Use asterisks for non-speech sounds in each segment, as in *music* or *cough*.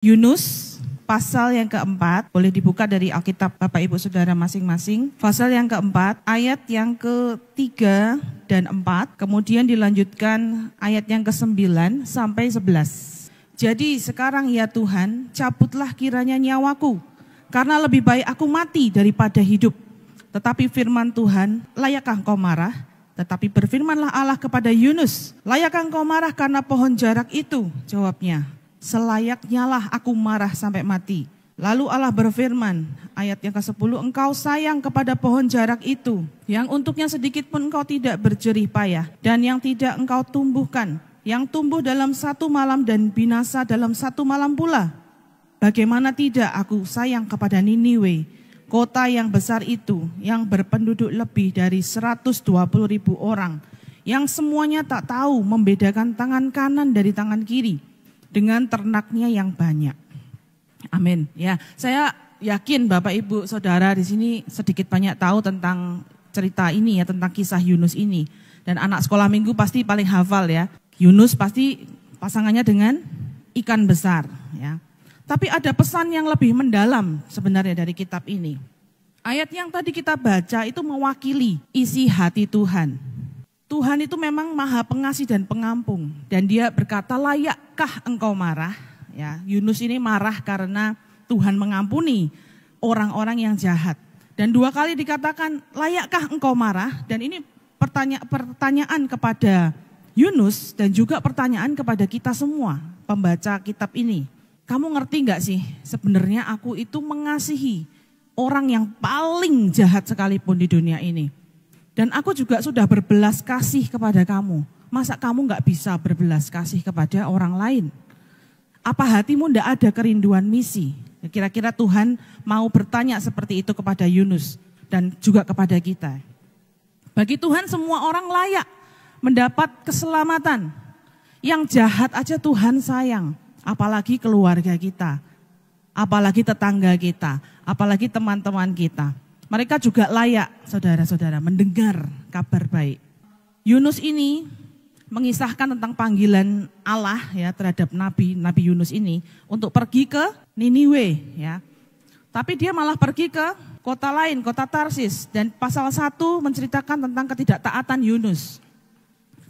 Yunus pasal yang keempat, boleh dibuka dari Alkitab Bapak Ibu Saudara masing-masing. Pasal yang keempat, ayat yang ketiga dan empat, kemudian dilanjutkan ayat yang ke sembilan sampai sebelas. Jadi sekarang ya Tuhan, cabutlah kiranya nyawaku, karena lebih baik aku mati daripada hidup. Tetapi firman Tuhan, layakkah engkau marah? Tetapi berfirmanlah Allah kepada Yunus, layakkah engkau marah karena pohon jarak itu? Jawabnya, selayaknya lah aku marah sampai mati. Lalu Allah berfirman, ayat yang ke-10, engkau sayang kepada pohon jarak itu, yang untuknya sedikit pun engkau tidak berjerih payah, dan yang tidak engkau tumbuhkan, yang tumbuh dalam satu malam dan binasa dalam satu malam pula. Bagaimana tidak aku sayang kepada Niniwe, kota yang besar itu, yang berpenduduk lebih dari 120 ribu orang, yang semuanya tak tahu membedakan tangan kanan dari tangan kiri, dengan ternaknya yang banyak. Amin. Ya, saya yakin Bapak Ibu Saudara di sini sedikit banyak tahu tentang cerita ini ya, tentang kisah Yunus ini. Dan anak sekolah minggu pasti paling hafal ya. Yunus pasti pasangannya dengan ikan besar ya. Tapi ada pesan yang lebih mendalam sebenarnya dari kitab ini. Ayat yang tadi kita baca itu mewakili isi hati Tuhan. Tuhan itu memang maha pengasih dan pengampung. Dan dia berkata layakkah engkau marah? Ya, Yunus ini marah karena Tuhan mengampuni orang-orang yang jahat. Dan dua kali dikatakan layakkah engkau marah? Dan ini pertanya pertanyaan kepada Yunus dan juga pertanyaan kepada kita semua pembaca kitab ini. Kamu ngerti nggak sih sebenarnya aku itu mengasihi orang yang paling jahat sekalipun di dunia ini. Dan aku juga sudah berbelas kasih kepada kamu. Masa kamu nggak bisa berbelas kasih kepada orang lain? Apa hatimu ndak ada kerinduan misi? Kira-kira Tuhan mau bertanya seperti itu kepada Yunus dan juga kepada kita. Bagi Tuhan semua orang layak mendapat keselamatan. Yang jahat aja Tuhan sayang, apalagi keluarga kita, apalagi tetangga kita, apalagi teman-teman kita. Mereka juga layak, saudara-saudara, mendengar kabar baik. Yunus ini mengisahkan tentang panggilan Allah ya terhadap Nabi Nabi Yunus ini untuk pergi ke Niniwe ya. Tapi dia malah pergi ke kota lain, kota Tarsis dan pasal 1 menceritakan tentang ketidaktaatan Yunus.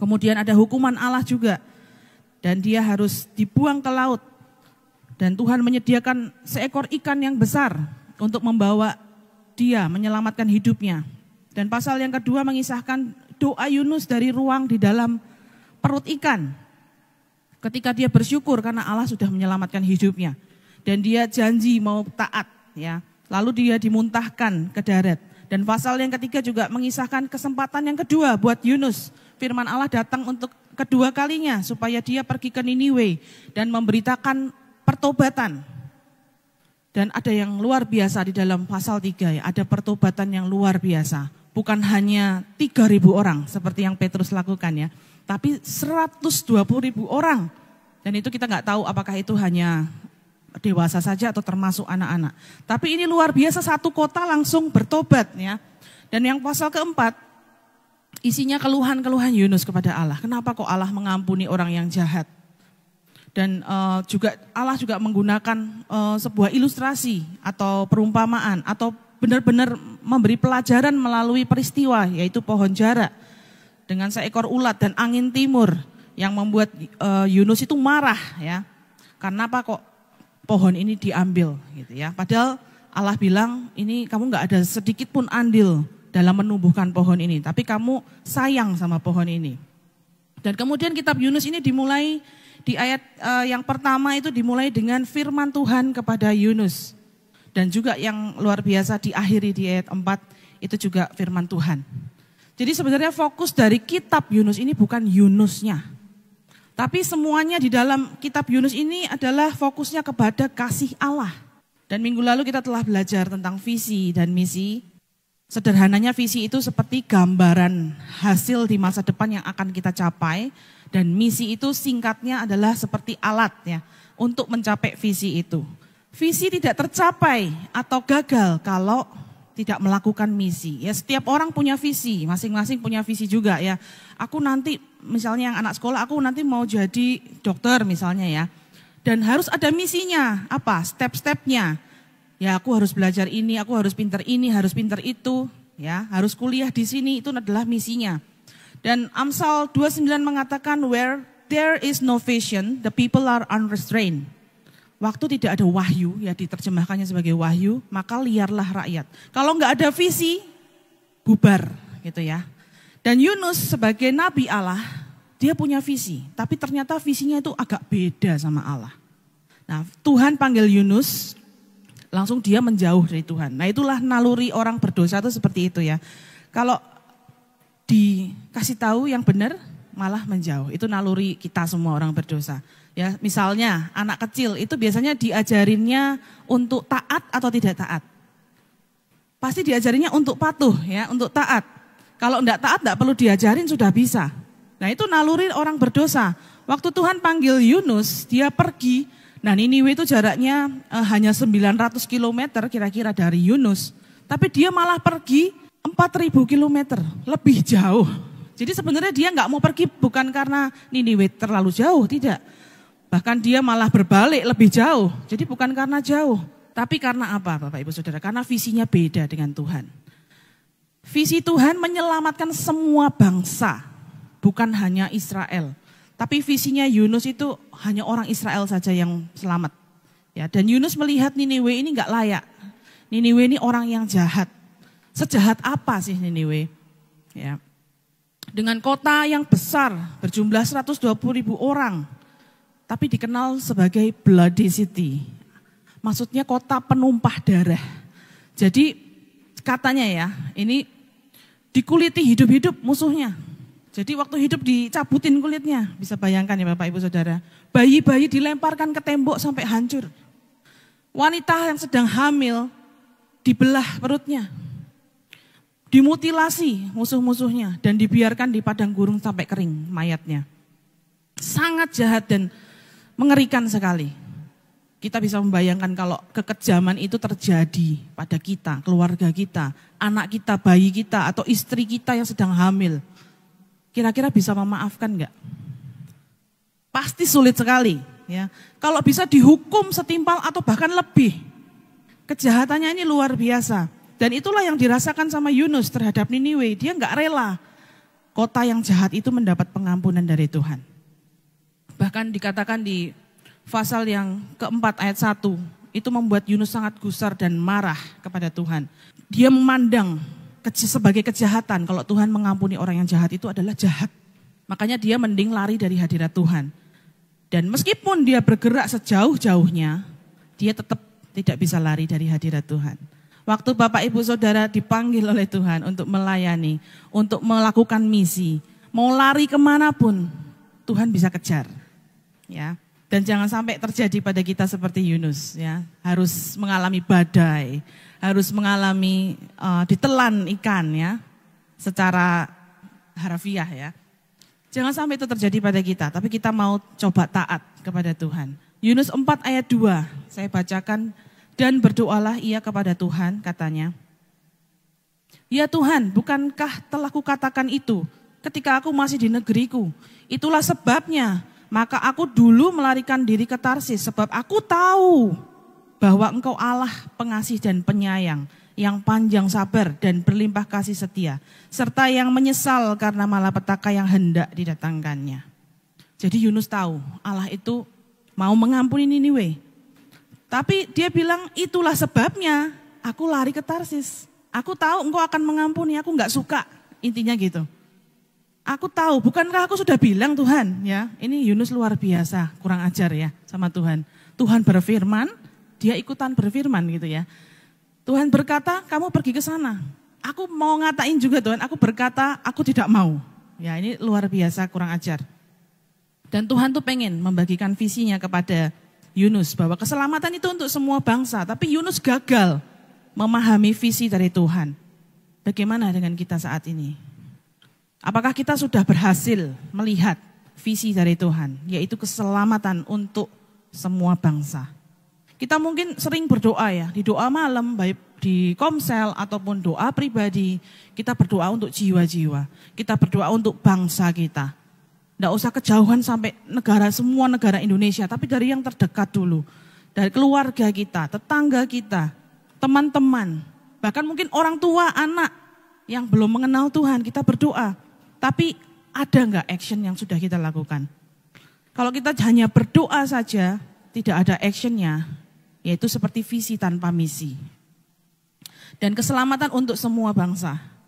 Kemudian ada hukuman Allah juga dan dia harus dibuang ke laut. Dan Tuhan menyediakan seekor ikan yang besar untuk membawa dia menyelamatkan hidupnya. Dan pasal yang kedua mengisahkan doa Yunus dari ruang di dalam perut ikan. Ketika dia bersyukur karena Allah sudah menyelamatkan hidupnya dan dia janji mau taat ya. Lalu dia dimuntahkan ke darat. Dan pasal yang ketiga juga mengisahkan kesempatan yang kedua buat Yunus. Firman Allah datang untuk kedua kalinya supaya dia pergi ke Niniwe dan memberitakan pertobatan dan ada yang luar biasa di dalam pasal 3 ya, ada pertobatan yang luar biasa. Bukan hanya 3.000 orang seperti yang Petrus lakukan ya, tapi 120.000 orang. Dan itu kita nggak tahu apakah itu hanya dewasa saja atau termasuk anak-anak. Tapi ini luar biasa satu kota langsung bertobat ya. Dan yang pasal keempat isinya keluhan-keluhan Yunus kepada Allah. Kenapa kok Allah mengampuni orang yang jahat? Dan uh, juga Allah juga menggunakan uh, sebuah ilustrasi atau perumpamaan atau benar-benar memberi pelajaran melalui peristiwa yaitu pohon jarak dengan seekor ulat dan angin timur yang membuat uh, Yunus itu marah ya. Karena apa kok pohon ini diambil gitu ya. Padahal Allah bilang ini kamu nggak ada sedikit pun andil dalam menumbuhkan pohon ini, tapi kamu sayang sama pohon ini. Dan kemudian kitab Yunus ini dimulai di ayat uh, yang pertama itu dimulai dengan firman Tuhan kepada Yunus. Dan juga yang luar biasa diakhiri di ayat 4 itu juga firman Tuhan. Jadi sebenarnya fokus dari kitab Yunus ini bukan Yunusnya. Tapi semuanya di dalam kitab Yunus ini adalah fokusnya kepada kasih Allah. Dan minggu lalu kita telah belajar tentang visi dan misi Sederhananya visi itu seperti gambaran hasil di masa depan yang akan kita capai dan misi itu singkatnya adalah seperti alat ya untuk mencapai visi itu. Visi tidak tercapai atau gagal kalau tidak melakukan misi. Ya, setiap orang punya visi, masing-masing punya visi juga ya. Aku nanti misalnya yang anak sekolah, aku nanti mau jadi dokter misalnya ya. Dan harus ada misinya, apa? Step-stepnya. Ya, aku harus belajar ini, aku harus pinter ini, harus pinter itu, ya, harus kuliah di sini itu adalah misinya. Dan Amsal 29 mengatakan where there is no vision, the people are unrestrained. Waktu tidak ada wahyu, ya diterjemahkannya sebagai wahyu, maka liarlah rakyat. Kalau nggak ada visi, bubar gitu ya. Dan Yunus sebagai nabi Allah, dia punya visi, tapi ternyata visinya itu agak beda sama Allah. Nah, Tuhan panggil Yunus, langsung dia menjauh dari Tuhan. Nah, itulah naluri orang berdosa itu seperti itu ya. Kalau dikasih tahu yang benar malah menjauh. Itu naluri kita semua orang berdosa. Ya, misalnya anak kecil itu biasanya diajarinnya untuk taat atau tidak taat. Pasti diajarinnya untuk patuh ya, untuk taat. Kalau enggak taat enggak perlu diajarin sudah bisa. Nah, itu naluri orang berdosa. Waktu Tuhan panggil Yunus, dia pergi. Nah, Niniwe itu jaraknya eh, hanya 900 km kira-kira dari Yunus. Tapi dia malah pergi 4000 km lebih jauh. Jadi sebenarnya dia nggak mau pergi bukan karena Niniwe terlalu jauh, tidak. Bahkan dia malah berbalik lebih jauh. Jadi bukan karena jauh, tapi karena apa Bapak Ibu Saudara? Karena visinya beda dengan Tuhan. Visi Tuhan menyelamatkan semua bangsa, bukan hanya Israel. Tapi visinya Yunus itu hanya orang Israel saja yang selamat. Ya, dan Yunus melihat Niniwe ini nggak layak. Niniwe ini orang yang jahat. Sejahat apa sih Niniwe? Ya. Dengan kota yang besar berjumlah 120 ribu orang, tapi dikenal sebagai bloody city. Maksudnya kota penumpah darah. Jadi katanya ya, ini dikuliti hidup-hidup musuhnya. Jadi waktu hidup dicabutin kulitnya, bisa bayangkan ya Bapak Ibu Saudara. Bayi-bayi dilemparkan ke tembok sampai hancur. Wanita yang sedang hamil dibelah perutnya dimutilasi musuh-musuhnya dan dibiarkan di padang gurun sampai kering mayatnya. Sangat jahat dan mengerikan sekali. Kita bisa membayangkan kalau kekejaman itu terjadi pada kita, keluarga kita, anak kita, bayi kita, atau istri kita yang sedang hamil. Kira-kira bisa memaafkan nggak? Pasti sulit sekali. ya. Kalau bisa dihukum setimpal atau bahkan lebih. Kejahatannya ini luar biasa. Dan itulah yang dirasakan sama Yunus terhadap Niniwe. Dia nggak rela kota yang jahat itu mendapat pengampunan dari Tuhan. Bahkan dikatakan di pasal yang keempat ayat satu itu membuat Yunus sangat gusar dan marah kepada Tuhan. Dia memandang sebagai kejahatan kalau Tuhan mengampuni orang yang jahat itu adalah jahat. Makanya dia mending lari dari hadirat Tuhan. Dan meskipun dia bergerak sejauh-jauhnya, dia tetap tidak bisa lari dari hadirat Tuhan. Waktu Bapak Ibu Saudara dipanggil oleh Tuhan untuk melayani, untuk melakukan misi, mau lari kemanapun, Tuhan bisa kejar. Ya, dan jangan sampai terjadi pada kita seperti Yunus, ya harus mengalami badai, harus mengalami uh, ditelan ikan, ya secara harfiah, ya. Jangan sampai itu terjadi pada kita, tapi kita mau coba taat kepada Tuhan. Yunus 4 ayat 2, saya bacakan dan berdoalah ia kepada Tuhan, katanya. Ya Tuhan, bukankah telah kukatakan itu ketika aku masih di negeriku? Itulah sebabnya, maka aku dulu melarikan diri ke Tarsis sebab aku tahu bahwa engkau Allah pengasih dan penyayang yang panjang sabar dan berlimpah kasih setia, serta yang menyesal karena malapetaka yang hendak didatangkannya. Jadi Yunus tahu Allah itu mau mengampuni Niniwe, tapi dia bilang itulah sebabnya aku lari ke Tarsis. Aku tahu engkau akan mengampuni, aku nggak suka. Intinya gitu. Aku tahu, bukankah aku sudah bilang Tuhan ya. Ini Yunus luar biasa, kurang ajar ya sama Tuhan. Tuhan berfirman, dia ikutan berfirman gitu ya. Tuhan berkata, kamu pergi ke sana. Aku mau ngatain juga Tuhan, aku berkata, aku tidak mau. Ya ini luar biasa, kurang ajar. Dan Tuhan tuh pengen membagikan visinya kepada Yunus bahwa keselamatan itu untuk semua bangsa, tapi Yunus gagal memahami visi dari Tuhan. Bagaimana dengan kita saat ini? Apakah kita sudah berhasil melihat visi dari Tuhan, yaitu keselamatan untuk semua bangsa? Kita mungkin sering berdoa ya, di doa malam baik di komsel ataupun doa pribadi, kita berdoa untuk jiwa-jiwa, kita berdoa untuk bangsa kita, tidak usah kejauhan sampai negara semua negara Indonesia, tapi dari yang terdekat dulu. Dari keluarga kita, tetangga kita, teman-teman, bahkan mungkin orang tua, anak yang belum mengenal Tuhan, kita berdoa. Tapi ada nggak action yang sudah kita lakukan? Kalau kita hanya berdoa saja, tidak ada actionnya, yaitu seperti visi tanpa misi. Dan keselamatan untuk semua bangsa.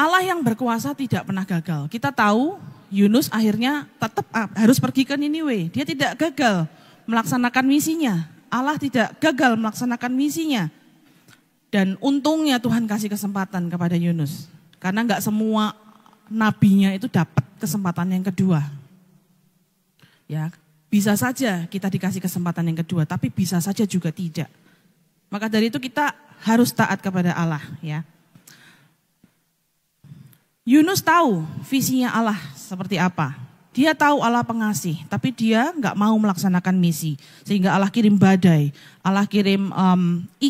Allah yang berkuasa tidak pernah gagal. Kita tahu Yunus akhirnya tetap ah, harus pergi ke Niniwe. Dia tidak gagal melaksanakan misinya. Allah tidak gagal melaksanakan misinya. Dan untungnya Tuhan kasih kesempatan kepada Yunus. Karena nggak semua nabinya itu dapat kesempatan yang kedua. Ya, bisa saja kita dikasih kesempatan yang kedua, tapi bisa saja juga tidak. Maka dari itu kita harus taat kepada Allah, ya. Yunus tahu visinya Allah seperti apa. Dia tahu Allah pengasih, tapi dia nggak mau melaksanakan misi. Sehingga Allah kirim badai, Allah kirim um,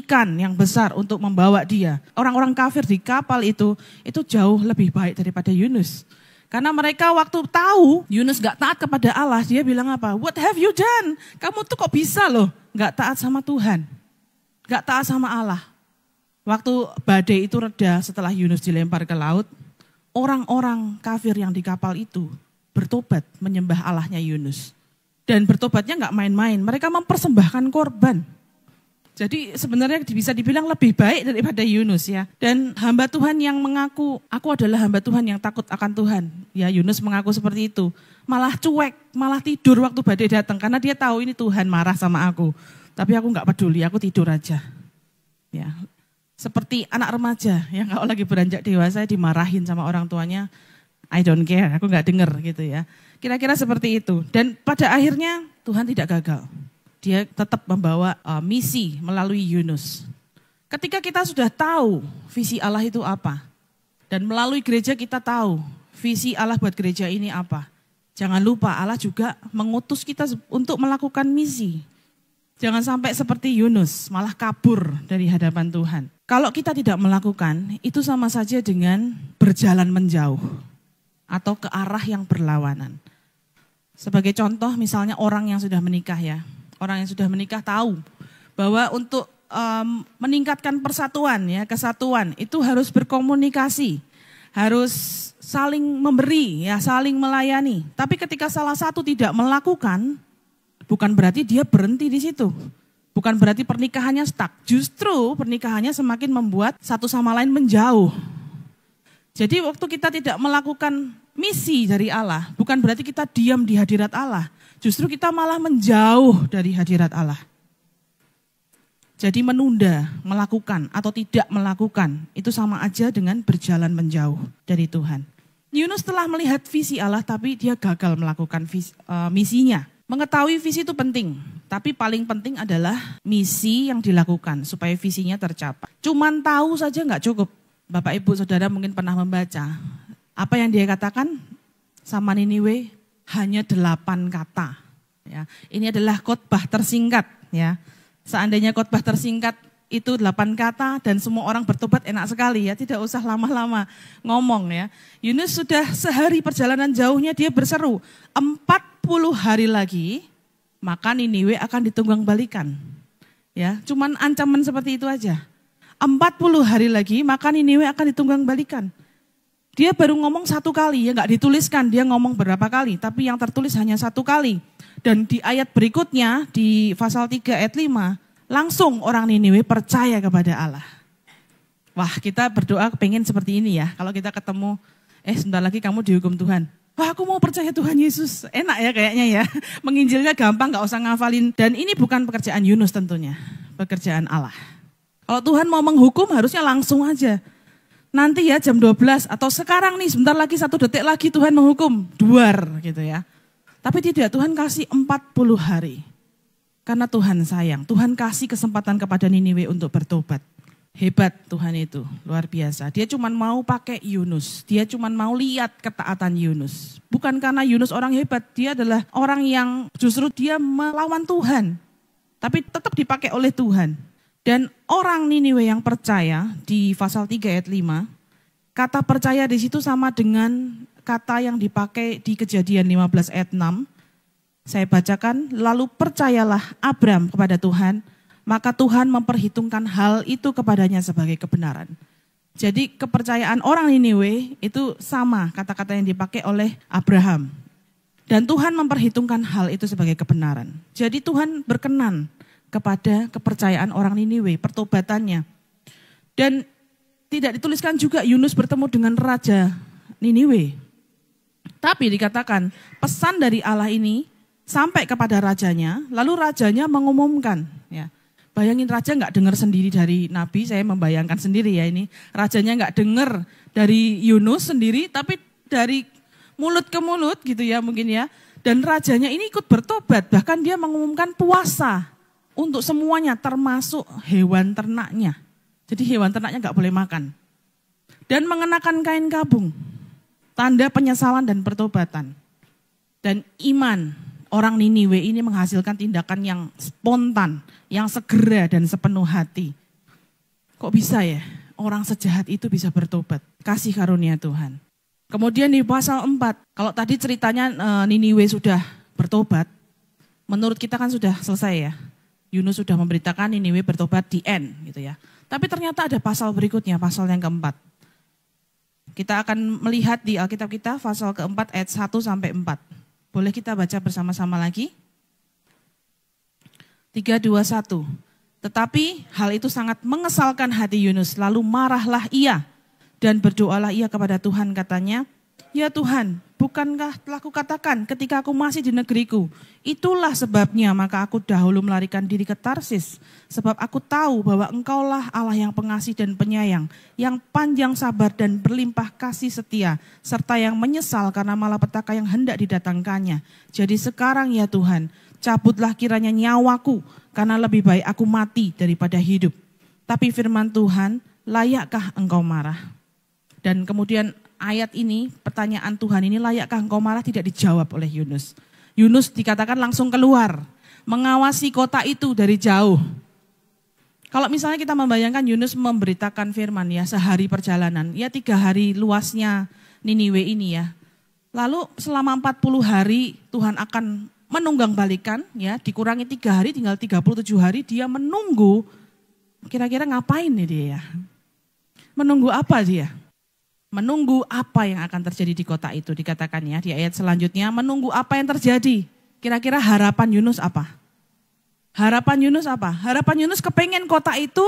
ikan yang besar untuk membawa dia. Orang-orang kafir di kapal itu, itu jauh lebih baik daripada Yunus. Karena mereka waktu tahu Yunus gak taat kepada Allah, dia bilang apa? What have you done? Kamu tuh kok bisa loh gak taat sama Tuhan. Gak taat sama Allah. Waktu badai itu reda setelah Yunus dilempar ke laut, orang-orang kafir yang di kapal itu bertobat menyembah Allahnya Yunus. Dan bertobatnya nggak main-main, mereka mempersembahkan korban. Jadi sebenarnya bisa dibilang lebih baik daripada Yunus ya. Dan hamba Tuhan yang mengaku, aku adalah hamba Tuhan yang takut akan Tuhan. Ya Yunus mengaku seperti itu. Malah cuek, malah tidur waktu badai datang. Karena dia tahu ini Tuhan marah sama aku. Tapi aku nggak peduli, aku tidur aja. Ya, seperti anak remaja yang kalau lagi beranjak dewasa dimarahin sama orang tuanya, I don't care, aku nggak denger gitu ya. Kira-kira seperti itu. Dan pada akhirnya Tuhan tidak gagal. Dia tetap membawa uh, misi melalui Yunus. Ketika kita sudah tahu visi Allah itu apa, dan melalui gereja kita tahu visi Allah buat gereja ini apa. Jangan lupa Allah juga mengutus kita untuk melakukan misi. Jangan sampai seperti Yunus, malah kabur dari hadapan Tuhan. Kalau kita tidak melakukan, itu sama saja dengan berjalan menjauh atau ke arah yang berlawanan. Sebagai contoh misalnya orang yang sudah menikah ya. Orang yang sudah menikah tahu bahwa untuk um, meningkatkan persatuan ya, kesatuan itu harus berkomunikasi, harus saling memberi ya, saling melayani. Tapi ketika salah satu tidak melakukan, bukan berarti dia berhenti di situ Bukan berarti pernikahannya stuck, justru pernikahannya semakin membuat satu sama lain menjauh. Jadi waktu kita tidak melakukan misi dari Allah, bukan berarti kita diam di hadirat Allah. Justru kita malah menjauh dari hadirat Allah. Jadi menunda, melakukan atau tidak melakukan, itu sama aja dengan berjalan menjauh dari Tuhan. Yunus telah melihat visi Allah tapi dia gagal melakukan visi, uh, eh, misinya. Mengetahui visi itu penting, tapi paling penting adalah misi yang dilakukan supaya visinya tercapai. Cuman tahu saja nggak cukup. Bapak Ibu Saudara mungkin pernah membaca. Apa yang dia katakan sama Niniwe hanya delapan kata. Ya, ini adalah khotbah tersingkat. Ya, seandainya khotbah tersingkat itu delapan kata dan semua orang bertobat enak sekali ya, tidak usah lama-lama ngomong ya. Yunus sudah sehari perjalanan jauhnya dia berseru, 40 hari lagi maka Niniwe akan ditunggang balikan. Ya, cuman ancaman seperti itu aja. 40 hari lagi maka Niniwe akan ditunggang balikan. Dia baru ngomong satu kali, ya nggak dituliskan dia ngomong berapa kali, tapi yang tertulis hanya satu kali. Dan di ayat berikutnya di pasal 3 ayat 5, Langsung orang Niniwe percaya kepada Allah. Wah kita berdoa pengen seperti ini ya. Kalau kita ketemu, eh sebentar lagi kamu dihukum Tuhan. Wah aku mau percaya Tuhan Yesus. Enak ya kayaknya ya. *laughs* Menginjilnya gampang gak usah ngafalin. Dan ini bukan pekerjaan Yunus tentunya. Pekerjaan Allah. Kalau Tuhan mau menghukum harusnya langsung aja nanti ya jam 12 atau sekarang nih sebentar lagi satu detik lagi Tuhan menghukum duar gitu ya. Tapi tidak Tuhan kasih 40 hari. Karena Tuhan sayang, Tuhan kasih kesempatan kepada Niniwe untuk bertobat. Hebat Tuhan itu, luar biasa. Dia cuma mau pakai Yunus, dia cuma mau lihat ketaatan Yunus. Bukan karena Yunus orang hebat, dia adalah orang yang justru dia melawan Tuhan. Tapi tetap dipakai oleh Tuhan. Dan orang Niniwe yang percaya di pasal 3 ayat 5, kata percaya di situ sama dengan kata yang dipakai di kejadian 15 ayat 6 saya bacakan, lalu percayalah Abram kepada Tuhan, maka Tuhan memperhitungkan hal itu kepadanya sebagai kebenaran. Jadi kepercayaan orang Niniwe itu sama kata-kata yang dipakai oleh Abraham. Dan Tuhan memperhitungkan hal itu sebagai kebenaran. Jadi Tuhan berkenan kepada kepercayaan orang Niniwe, pertobatannya. Dan tidak dituliskan juga Yunus bertemu dengan raja Niniwe. Tapi dikatakan pesan dari Allah ini sampai kepada rajanya, lalu rajanya mengumumkan. Ya. Bayangin raja nggak dengar sendiri dari Nabi, saya membayangkan sendiri ya ini. Rajanya nggak dengar dari Yunus sendiri, tapi dari mulut ke mulut gitu ya mungkin ya. Dan rajanya ini ikut bertobat, bahkan dia mengumumkan puasa untuk semuanya termasuk hewan ternaknya. Jadi hewan ternaknya nggak boleh makan. Dan mengenakan kain gabung, tanda penyesalan dan pertobatan. Dan iman orang Niniwe ini menghasilkan tindakan yang spontan, yang segera dan sepenuh hati. Kok bisa ya orang sejahat itu bisa bertobat? Kasih karunia Tuhan. Kemudian di pasal 4, kalau tadi ceritanya eh, Niniwe sudah bertobat, menurut kita kan sudah selesai ya. Yunus sudah memberitakan Niniwe bertobat di end gitu ya. Tapi ternyata ada pasal berikutnya, pasal yang keempat. Kita akan melihat di Alkitab kita pasal keempat ayat 1 sampai 4. Boleh kita baca bersama-sama lagi? 321. Tetapi hal itu sangat mengesalkan hati Yunus, lalu marahlah ia dan berdoalah ia kepada Tuhan katanya, "Ya Tuhan, Bukankah telah kukatakan ketika aku masih di negeriku, itulah sebabnya maka aku dahulu melarikan diri ke Tarsis, sebab aku tahu bahwa engkaulah Allah yang pengasih dan penyayang, yang panjang sabar dan berlimpah kasih setia, serta yang menyesal karena malapetaka yang hendak didatangkannya. Jadi sekarang ya Tuhan, cabutlah kiranya nyawaku, karena lebih baik aku mati daripada hidup. Tapi firman Tuhan, layakkah engkau marah? Dan kemudian ayat ini, pertanyaan Tuhan ini layakkah engkau marah tidak dijawab oleh Yunus. Yunus dikatakan langsung keluar, mengawasi kota itu dari jauh. Kalau misalnya kita membayangkan Yunus memberitakan firman ya sehari perjalanan, ya tiga hari luasnya Niniwe ini ya. Lalu selama 40 hari Tuhan akan menunggang balikan ya, dikurangi tiga hari tinggal 37 hari dia menunggu kira-kira ngapain nih dia ya. Menunggu apa dia? menunggu apa yang akan terjadi di kota itu. dikatakannya ya di ayat selanjutnya, menunggu apa yang terjadi. Kira-kira harapan Yunus apa? Harapan Yunus apa? Harapan Yunus kepengen kota itu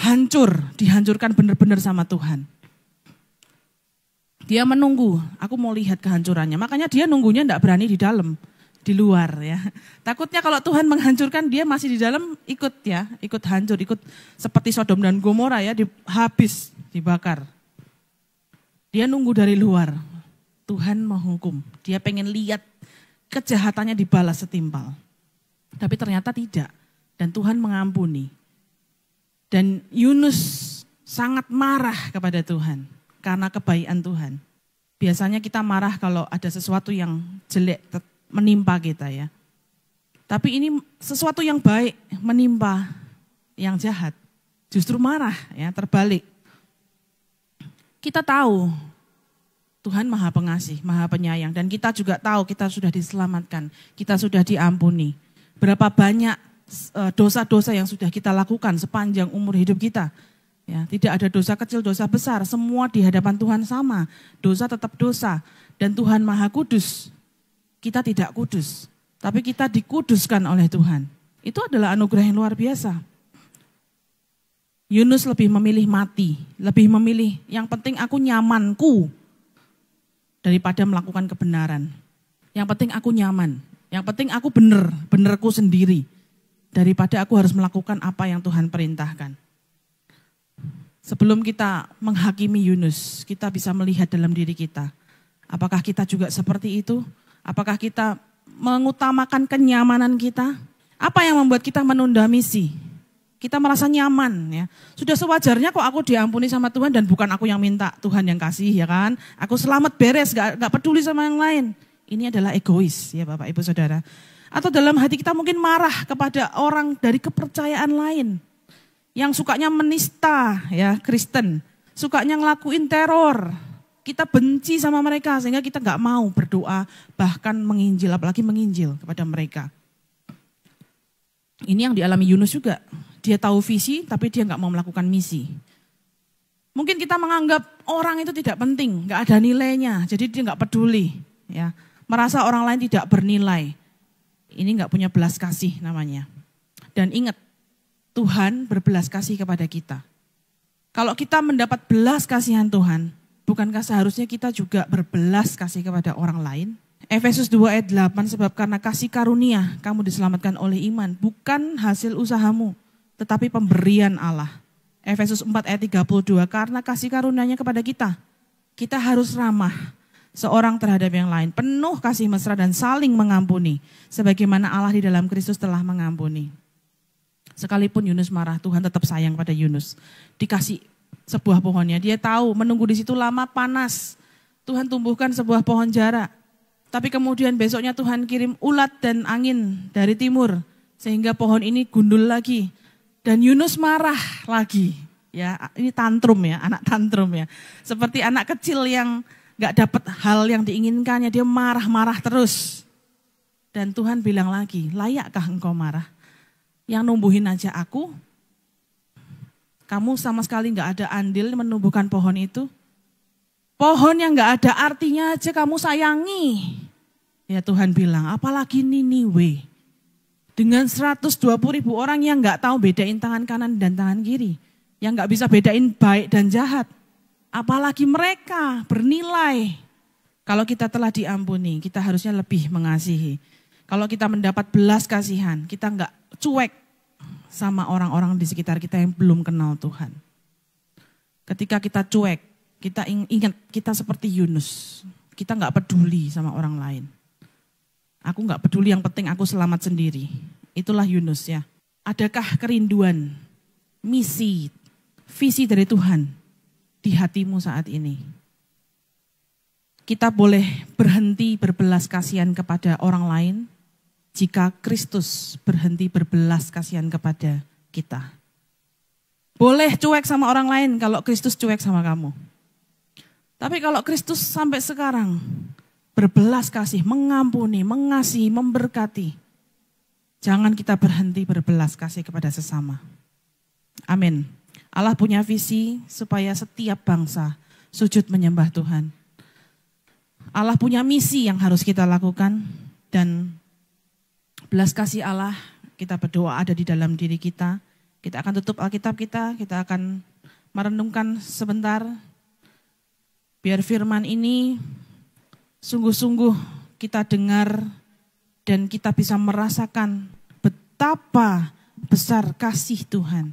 hancur, dihancurkan benar-benar sama Tuhan. Dia menunggu, aku mau lihat kehancurannya. Makanya dia nunggunya tidak berani di dalam, di luar ya. Takutnya kalau Tuhan menghancurkan dia masih di dalam ikut ya, ikut hancur, ikut seperti Sodom dan Gomora ya, habis dibakar. Dia nunggu dari luar. Tuhan menghukum. Dia pengen lihat kejahatannya dibalas setimpal. Tapi ternyata tidak. Dan Tuhan mengampuni. Dan Yunus sangat marah kepada Tuhan karena kebaikan Tuhan. Biasanya kita marah kalau ada sesuatu yang jelek menimpa kita ya. Tapi ini sesuatu yang baik menimpa yang jahat. Justru marah ya, terbalik kita tahu Tuhan maha pengasih, maha penyayang. Dan kita juga tahu kita sudah diselamatkan, kita sudah diampuni. Berapa banyak e, dosa-dosa yang sudah kita lakukan sepanjang umur hidup kita. Ya, tidak ada dosa kecil, dosa besar. Semua di hadapan Tuhan sama. Dosa tetap dosa. Dan Tuhan maha kudus. Kita tidak kudus. Tapi kita dikuduskan oleh Tuhan. Itu adalah anugerah yang luar biasa. Yunus lebih memilih mati, lebih memilih yang penting aku nyamanku daripada melakukan kebenaran. Yang penting aku nyaman, yang penting aku benar, benerku sendiri daripada aku harus melakukan apa yang Tuhan perintahkan. Sebelum kita menghakimi Yunus, kita bisa melihat dalam diri kita. Apakah kita juga seperti itu? Apakah kita mengutamakan kenyamanan kita? Apa yang membuat kita menunda misi? Kita merasa nyaman ya. Sudah sewajarnya kok aku diampuni sama Tuhan dan bukan aku yang minta, Tuhan yang kasih ya kan. Aku selamat beres, gak, gak peduli sama yang lain. Ini adalah egois ya Bapak Ibu Saudara. Atau dalam hati kita mungkin marah kepada orang dari kepercayaan lain. Yang sukanya menista ya Kristen. Sukanya ngelakuin teror, kita benci sama mereka sehingga kita gak mau berdoa bahkan menginjil apalagi menginjil kepada mereka. Ini yang dialami Yunus juga. Dia tahu visi, tapi dia nggak mau melakukan misi. Mungkin kita menganggap orang itu tidak penting, nggak ada nilainya, jadi dia nggak peduli. Ya, merasa orang lain tidak bernilai. Ini nggak punya belas kasih namanya. Dan ingat, Tuhan berbelas kasih kepada kita. Kalau kita mendapat belas kasihan Tuhan, bukankah seharusnya kita juga berbelas kasih kepada orang lain? Efesus 2 ayat 8 sebab karena kasih karunia kamu diselamatkan oleh iman bukan hasil usahamu tetapi pemberian Allah. Efesus 4 ayat 32, karena kasih karunia kepada kita, kita harus ramah seorang terhadap yang lain, penuh kasih mesra dan saling mengampuni, sebagaimana Allah di dalam Kristus telah mengampuni. Sekalipun Yunus marah, Tuhan tetap sayang pada Yunus. Dikasih sebuah pohonnya, dia tahu menunggu di situ lama panas. Tuhan tumbuhkan sebuah pohon jarak. Tapi kemudian besoknya Tuhan kirim ulat dan angin dari timur. Sehingga pohon ini gundul lagi. Dan Yunus marah lagi. Ya, ini tantrum ya, anak tantrum ya. Seperti anak kecil yang gak dapat hal yang diinginkannya, dia marah-marah terus. Dan Tuhan bilang lagi, layakkah engkau marah? Yang numbuhin aja aku, kamu sama sekali gak ada andil menumbuhkan pohon itu. Pohon yang gak ada artinya aja kamu sayangi. Ya Tuhan bilang, apalagi Niniwe. Dengan 120 ribu orang yang nggak tahu bedain tangan kanan dan tangan kiri. Yang nggak bisa bedain baik dan jahat. Apalagi mereka bernilai. Kalau kita telah diampuni, kita harusnya lebih mengasihi. Kalau kita mendapat belas kasihan, kita nggak cuek sama orang-orang di sekitar kita yang belum kenal Tuhan. Ketika kita cuek, kita ingat kita seperti Yunus. Kita nggak peduli sama orang lain. Aku nggak peduli yang penting aku selamat sendiri. Itulah Yunus ya. Adakah kerinduan, misi, visi dari Tuhan di hatimu saat ini? Kita boleh berhenti berbelas kasihan kepada orang lain jika Kristus berhenti berbelas kasihan kepada kita. Boleh cuek sama orang lain kalau Kristus cuek sama kamu. Tapi kalau Kristus sampai sekarang berbelas kasih, mengampuni, mengasihi, memberkati. Jangan kita berhenti berbelas kasih kepada sesama. Amin. Allah punya visi supaya setiap bangsa sujud menyembah Tuhan. Allah punya misi yang harus kita lakukan dan belas kasih Allah kita berdoa ada di dalam diri kita. Kita akan tutup Alkitab kita, kita akan merenungkan sebentar. Biar firman ini sungguh-sungguh kita dengar dan kita bisa merasakan betapa besar kasih Tuhan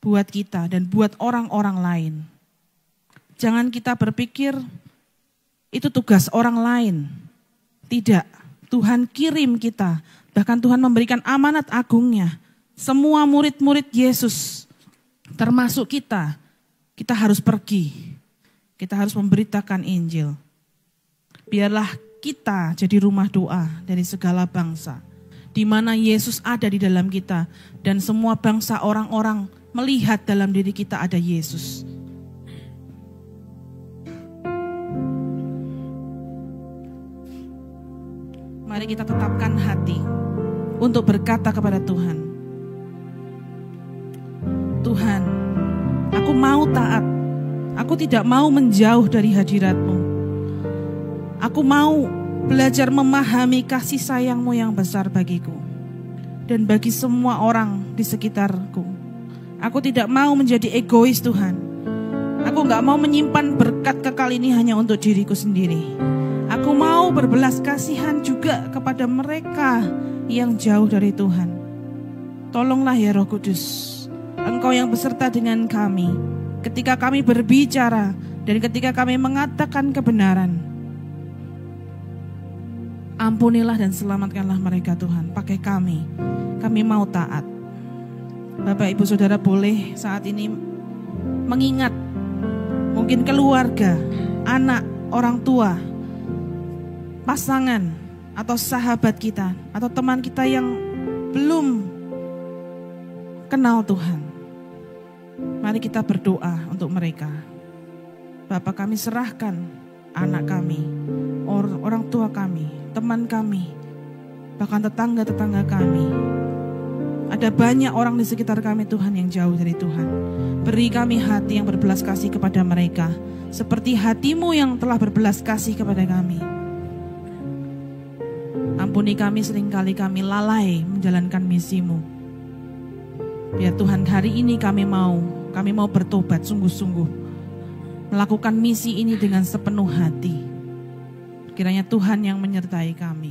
buat kita dan buat orang-orang lain. Jangan kita berpikir itu tugas orang lain. Tidak. Tuhan kirim kita, bahkan Tuhan memberikan amanat agungnya. Semua murid-murid Yesus, termasuk kita, kita harus pergi. Kita harus memberitakan Injil biarlah kita jadi rumah doa dari segala bangsa. Di mana Yesus ada di dalam kita dan semua bangsa orang-orang melihat dalam diri kita ada Yesus. Mari kita tetapkan hati untuk berkata kepada Tuhan. Tuhan, aku mau taat. Aku tidak mau menjauh dari hadiratmu. Aku mau belajar memahami kasih sayangmu yang besar bagiku dan bagi semua orang di sekitarku. Aku tidak mau menjadi egois Tuhan. Aku nggak mau menyimpan berkat kekal ini hanya untuk diriku sendiri. Aku mau berbelas kasihan juga kepada mereka yang jauh dari Tuhan. Tolonglah ya Roh Kudus, Engkau yang beserta dengan kami ketika kami berbicara dan ketika kami mengatakan kebenaran. Ampunilah dan selamatkanlah mereka Tuhan. Pakai kami. Kami mau taat. Bapak Ibu Saudara boleh saat ini mengingat mungkin keluarga, anak, orang tua, pasangan atau sahabat kita atau teman kita yang belum kenal Tuhan. Mari kita berdoa untuk mereka. Bapak kami serahkan anak kami, orang tua kami, teman kami, bahkan tetangga-tetangga kami. Ada banyak orang di sekitar kami Tuhan yang jauh dari Tuhan. Beri kami hati yang berbelas kasih kepada mereka. Seperti hatimu yang telah berbelas kasih kepada kami. Ampuni kami seringkali kami lalai menjalankan misimu. Biar Tuhan hari ini kami mau, kami mau bertobat sungguh-sungguh. Melakukan misi ini dengan sepenuh hati. Kiranya Tuhan yang menyertai kami.